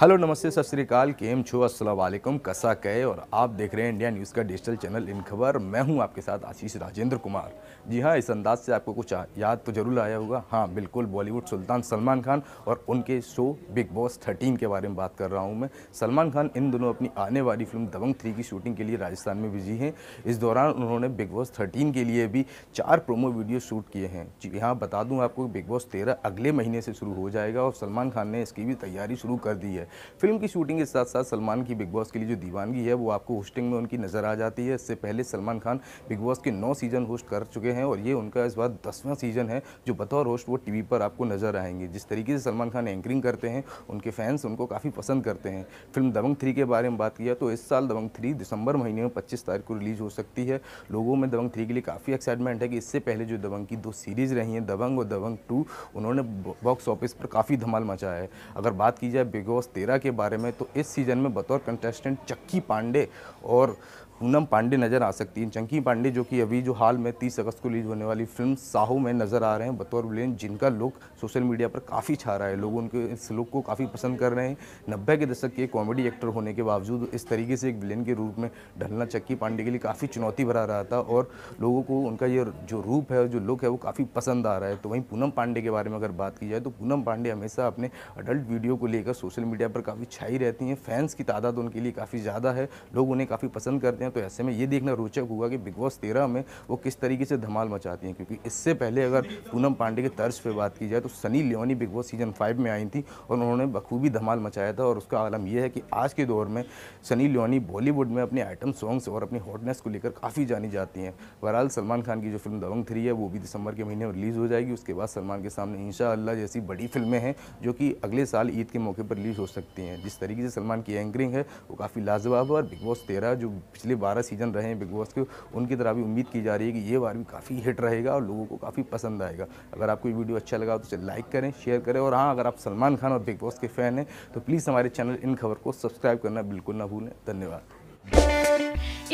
hello नमस्ते सत श्रीकाल केम छो असलम कसा कहे और आप देख रहे हैं इंडिया न्यूज़ का डिजिटल चैनल इन खबर मैं हूं आपके साथ आशीष राजेंद्र कुमार जी हां इस अंदाज से आपको कुछ याद तो जरूर आया होगा हां बिल्कुल बॉलीवुड सुल्तान सलमान खान और उनके शो बिग बॉस थर्टीन के बारे में बात कर रहा हूं मैं सलमान खान इन दोनों अपनी आने वाली फिल्म दबंग थ्री की शूटिंग के लिए राजस्थान में बिजी हैं इस दौरान उन्होंने बिग बॉस थर्टीन के लिए भी चार प्रोमो वीडियो शूट किए हैं जी हाँ बता दूँ आपको बिग बॉस तेरह अगले महीने से शुरू हो जाएगा और सलमान खान ने इसकी भी तैयारी शुरू कर दी है है फिल्म की शूटिंग के साथ साथ सलमान की बिग बॉस के लिए जो दीवानगी है वो आपको होस्टिंग में उनकी नज़र आ जाती है इससे पहले सलमान खान बिग बॉस के नौ सीजन होस्ट कर चुके हैं और ये उनका इस बार दसवां सीजन है जो बतौर होस्ट वो टीवी पर आपको नज़र आएंगे जिस तरीके से सलमान खान एंकरिंग करते हैं उनके फैंस उनको काफ़ी पसंद करते हैं फिल्म दबंग थ्री के बारे में बात किया तो इस साल दबंग थ्री दिसंबर महीने में पच्चीस तारीख को रिलीज़ हो सकती है लोगों में दबंग थ्री के लिए काफ़ी एक्साइटमेंट है कि इससे पहले जो दबंग की दो सीरीज़ रही हैं दबंग और दबंग टू उन्होंने बॉक्स ऑफिस पर काफ़ी धमाल मचाया है अगर बात की जाए बिग बॉस 2013 के बारे में तो इस सीज़न में बतौर कंटेस्टेंट चक्की पांडे और पूनम पांडे नज़र आ सकती हैं चंकी पांडे जो कि अभी जो हाल में 30 अगस्त को रिलीज होने वाली फिल्म साहू में नज़र आ रहे हैं बतौर विलेन जिनका लुक सोशल मीडिया पर काफ़ी छा रहा है लोग उनके इस लुक को काफ़ी पसंद कर रहे हैं नब्बे के दशक के कॉमेडी एक्टर होने के बावजूद इस तरीके से एक विलेन के रूप में ढलना चक्की पांडे के लिए काफ़ी चुनौती भरा रहा था और लोगों को उनका ये जो रूप है जो लुक है वो काफ़ी पसंद आ रहा है तो वहीं पूनम पांडे के बारे में अगर बात की जाए तो पूनम पांडे हमेशा अपने अडल्ट वीडियो को लेकर सोशल मीडिया पर काफ़ी छाई रहती हैं फैंस की तादाद उनके लिए काफ़ी ज़्यादा है लोग उन्हें काफ़ी पसंद करते हैं तो ऐसे में ये देखना रोचक हुआ कि बिग बॉस तेरह में वो किस तरीके से धमाल मचाती हैं क्योंकि इससे पहले अगर पूनम पांडे के तर्ज पर बात की जाए तो Sunny Leone Bigg Boss season five में आई थी और उन्होंने बखूबी धमाल मचाया था और उसका आलम यह है कि आज के दौर में सनी लियोनी बॉलीवुड में अपने आइटम सॉन्ग्स और अपनी हॉटनेस को लेकर काफ़ी जानी जाती हैं बहरहाल सलमान खान की जो फिल्म दबंग थ्री है वो भी दिसंबर के महीने में रिलीज़ हो जाएगी उसके बाद सलमान के सामने इंशा अल्लाह जैसी बड़ी फिल्में हैं जो कि अगले साल ईद के मौके पर रिलीज़ हो सकती हैं जिस तरीके से सलमान की एंकरिंग है वो काफ़ी लाजवाब है और बिग बॉस तेरह जो पिछले बारह सीज़न रहे हैं बिग बॉस के उनकी तरह भी उम्मीद की जा रही है कि ये बार भी काफ़ी हिट रहेगा और लोगों को काफ़ी पसंद आएगा अगर आपको ये वीडियो अच्छा लगा तो उसे लाइक करें शेयर करें और हाँ अगर आप सलमान खान और बिग बॉस के फ़ैन हैं तो प्लीज़ हमारे चैनल इन खबर को सब्सक्राइब करना बिल्कुल ना भूलें धन्यवाद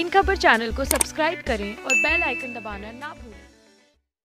इन खबर चैनल को सब्सक्राइब करें और बेल आइकन दबाना ना भूलें